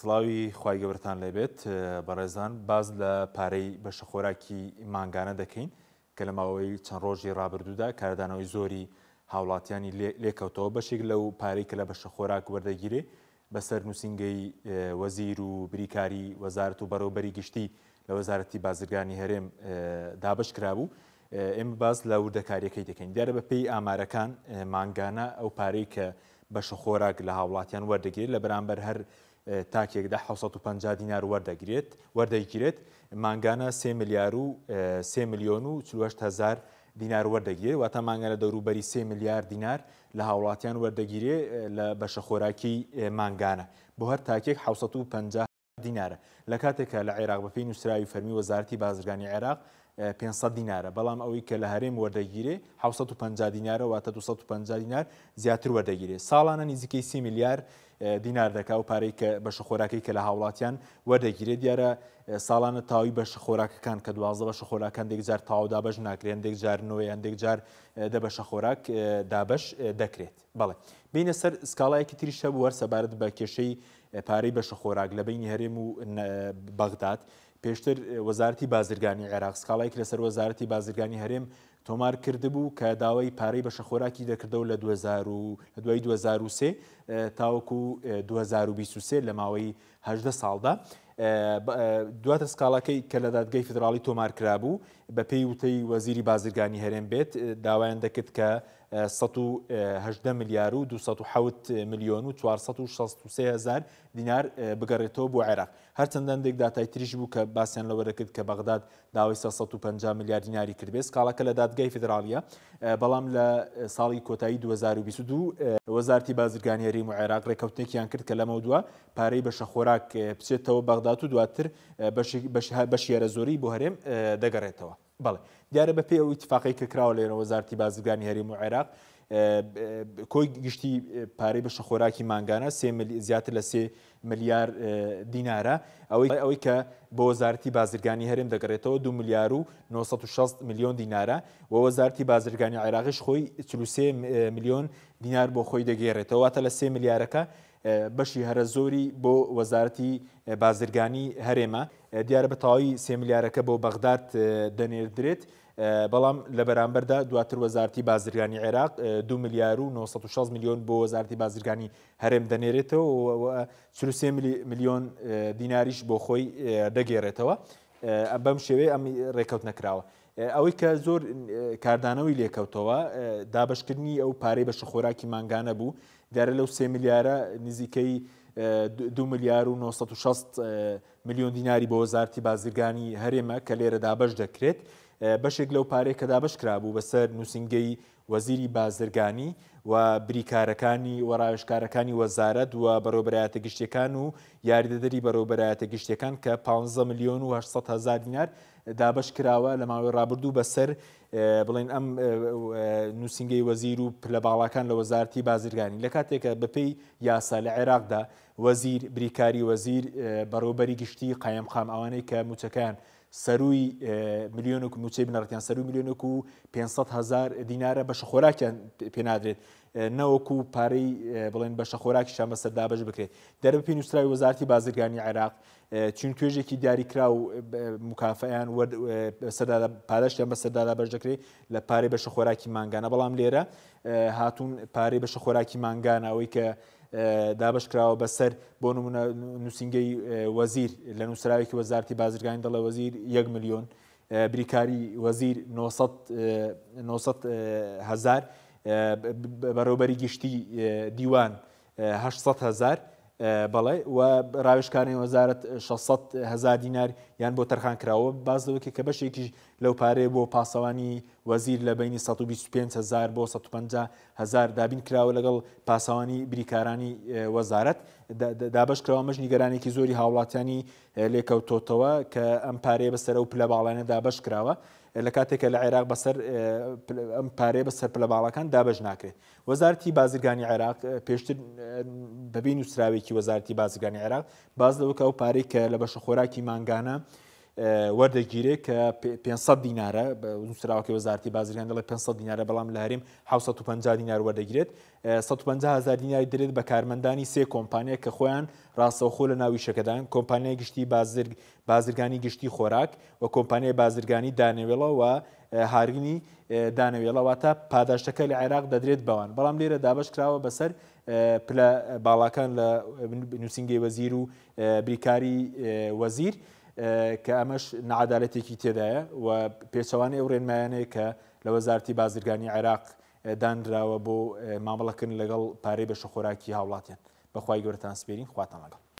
سڵاوی خی گەورتان لێبێت بەڕێزان باز لە پارەی بەشەخۆراکی ماگانە دەکەین کە لە ماوەی چەند ڕۆژی ڕابردوودا کاردانەوەی زۆری هاوڵاتیانی لێکەوتەوە بەشێک لەو پارەی کە لە بەشەخۆراک وەردەگیرێ بەسەر نووسنگەی وەزیر و بریکاری وەزارت و بەرەوبەری گشتی لە وەزارەتی بازرگانی هەرێم دابش کرابوو ئێمە باز لە وردەکاریەکەی دەکەین دیارە بە پێی ئامارەکان ماگانە ئەو پارەی کە بەشەخۆراک لە هاوڵاتیان وەردەگیر لە بەرامبەر هەر تاکێکدا 1950 دینار وەردەگرێت وەردەیگرێت ماگانە سێ میلیار و سێ میلیۆن و هزار دینار وەردەگیری واتە مانگە لە دەوروبەری سێ میلیار دینار لە هاوڵاتیان وەردەگیرێ لە بەشەخۆراکی ماگانە بۆ هەر تاکێک 1950 دینارە لە کاتێکە لە عێراق بەپی نووسراوی فەرمی وەزارتی بازرگانی عێراق 500 دینارە بەڵام ئەوەی کە لە هەرێم وەردەگیرێ 550 دینارە واتە 250 دینار زیاتر وەردەگیرێ ساڵانە نزیکەی سی میلیار دینار دەکا و پارەی کە بەش خۆراکەی کە لە هاوڵاتیان وەردەگیرێ دیارە ساڵانە تاوی بەش خۆراکەکان کە دوازە بەش خۆراکان دێکجار تاوادا بەش ناکرێن دێکجار نوۆی ئەندێکجار دەبەشە خۆراک دابش دەکرێت بەڵێ بینە سەر سکاڵایەکی تریشە بوەەر سەبارەت بە کێشەی پارەی بەشە خۆراک لە بینی هەرێم و بەغداد پێشتر وەزارتی بازرگانی عێراق سکاڵای لەسەر وەزارتی بازرگانی هەرێم تۆمار کردبوو کە داوای پارەی بە شەخۆراکی دەکردەوە لە دوای 2023 تاوەکو 2023 لە ماوەی هەدە ساڵدا. دواتە سکاڵەکەی کە لە دادگەی فدراڵی تۆمار کرابوو بە پێی وتەی وەزیری بازرگانی هەرێم بێت داوایان دەکرد کە 1970 میلیار و 270 میلیۆن و 463هزار دینار بگەڕێتەوە بۆ عێراق هەرچەندەندێک داتای تریش بوو کە باسییان لەوەرەکرد کە بەغداد داوای 150 میلیارد دیناری کردێ سکاڵەکە لە دادگای فدراالە بەڵام لە ساڵی کۆتایی 2022 وەزارتی بازرگانیاری و عێراق ڕێککەوتنێکیان کرد کە لەمە دووە پارەی بەشە خۆراک بچێتەوە بەغدات و دواتر بەشیێرە زۆری بۆ هەرێم دەگەڕێتەوە بەڵێ دیارە بە پێی ئەو اتفاقی کە کراوە لێرە وەزارتی بازرگانی هەریم و عێراق کۆی گشتی پارەی بەشە خۆراکی ماگانە سێ زیاتر لە سێ ملیار دینارە ئەوەی ئەوەی کە بۆ وەزارتی بازرگانی هەرێم دەگەڕێتەوە دو میلیار و 960 میلیۆن دینارە و وەزارتی بازرگانی عێراقش خۆی چلوسێ میلیۆن دینار بۆ خۆی دەگێڕێتەوە واتە لە سێ میلیارەکە بەشی هەرە زۆری بۆ وەزارتی بازرگانی هەرێمە دیارە بەتەواوی سێ میلیارەکە بۆ بەغدارت دەنێردرێت بەڵام لە بەرامبەردا دواتر وەزارتی بازرگانی عێراق دو میلیار و 960 میلیۆن بۆ وەزارتی بازرگانی هەرێم دەنێرێتەوە سروسێ میلیۆن دیناریش بۆ خۆی دەگێڕێتەوە بەم شێوەیە ئەم ڕێکەوت نەکراوە. ئەوەی کە زۆر کاردانەوەی لێکەوتەوە دابشکردنی ئەو پارەی بە شخۆراکی ماگانە بوو دیارە لەو سێ میلیارە نزیکەی دو میلیار و 960 میلیۆن دیناری بۆ وەزارتی بازرگانی هەرێمە کە لێرە دابش دەکرێت. بەشێک لەو پارێک کەدا بەشکرابوو بەسەر نووسنگەی وەزیری بازرگانی و بریکارەکانی وەڕایشکارەکانی وەزارەت وە بەڕۆبرایەتە گشتەکان و یاریدەدەری بەڕۆبرایەتە گشتەکان کە 15 میلیۆن و 800 هزار دینار دابش کراوە لە ماوەی ڕابردوو بەسەر بڵین ئەم نووسنگەی وەزیر و پلە باڵاکان لە وەزارتی بازرگانی لە کاتێکە بەپی یاسا لە عێراقدا وەزیر بریکاری وەزیر بەڕۆبەری گشتی قایمخام ئەوانەی کە موچەکان سەروی میلیۆن و موچەی بنەڕەتیان سەر و میلیۆنک و 500 هزار دینارە بەشە خۆراکیان پێنادرێت نەوەکو پارەی بڵێن بەشە خۆراکی شامە سەردابش بکرێت دەرب پێنووسراوی وەزارتی بازرگانی عێراق چون توێژێکی دیاریکرا و مکافیان پارەشیان بە سەردادا بەرجەکرێت لە پارەی بەشە خۆراکی ماگانە بەڵام لێرە هاتون پارەی بەشە خۆراکی ماگانەوەی کە دابشکراوە بەسەر بۆ نمونە نووسنگەی وەزیر لە نووسراوێکی وەزارتی بازرگانی دەڵێ وەزیر 1 میلیۆن بریکاری وەزیر 900هزار بەڕێوبەری گشتی دیوان 600 هزار بەڵێ و ڕاوشکانی وەزارت 600 هزار دینار یان بۆ تەرخان کراوە باز دەوەکە کە بەشێکیش لەو پارەیە بۆ پاسەوانی وەزیر لە بینی 125 هزار بۆ 150 هزار دابین کراوە لەگەڵ پاسەوانی بریکارانی وەزارت دابش کراوە مەژنی گەرانێکی زۆری هاوڵاتیانی لێکەوتۆتەوە کە ئەم پارەیە بەسەر و پلە باڵانە دابش کراوە لە کاتێکە لە عێراق بەسەر ئەم پارێ بەسەر پلە باڵەکان دابش ناکرێت وەزارتی بازرگانی عێراق پێشتر بەبین نووسراوێکی وەزارتی بازرگانی عێراق باز لەوەکە و پارێک کە لە بەشە خۆراکی ماگانە وەردەگیرێ کە 500 دینارە نووسراوەکە وەزارتی بازرگان دەڵێ 500 دینارە بەڵام لە هەریم 550 دینار وەردەگرێت 150هزار دیناری درێت بە کارمەندانی سێ کۆمپانیا کە خۆیان ڕاستەوخۆ لە ناوی شەکەدان کۆمپانیای گشتی بازرگانی گشتی خۆراک و کۆمپانیای بازرگانی دانەوێڵە و هارگنی دانەوێڵەواتە پاداشتەکە لە عێراق دەدرێت بەوان بەڵام لێرە دابش کراوە بەسەر پلە باڵاکان لە نووسنگی وەزیر و بریکاری وەزیر کە ئەمەش نعادالەتێکی تێدایە و پێچەوانی ئەو ڕێنمایانەیە کە لە وەزارتی بازرگانی عێراق دانراوە بۆ مامەڵەکردن لەگەڵ پارەی بە شەخۆراکی هاوڵاتیان بەخوای گەورەتان سپێرین خواتان لەگەڵ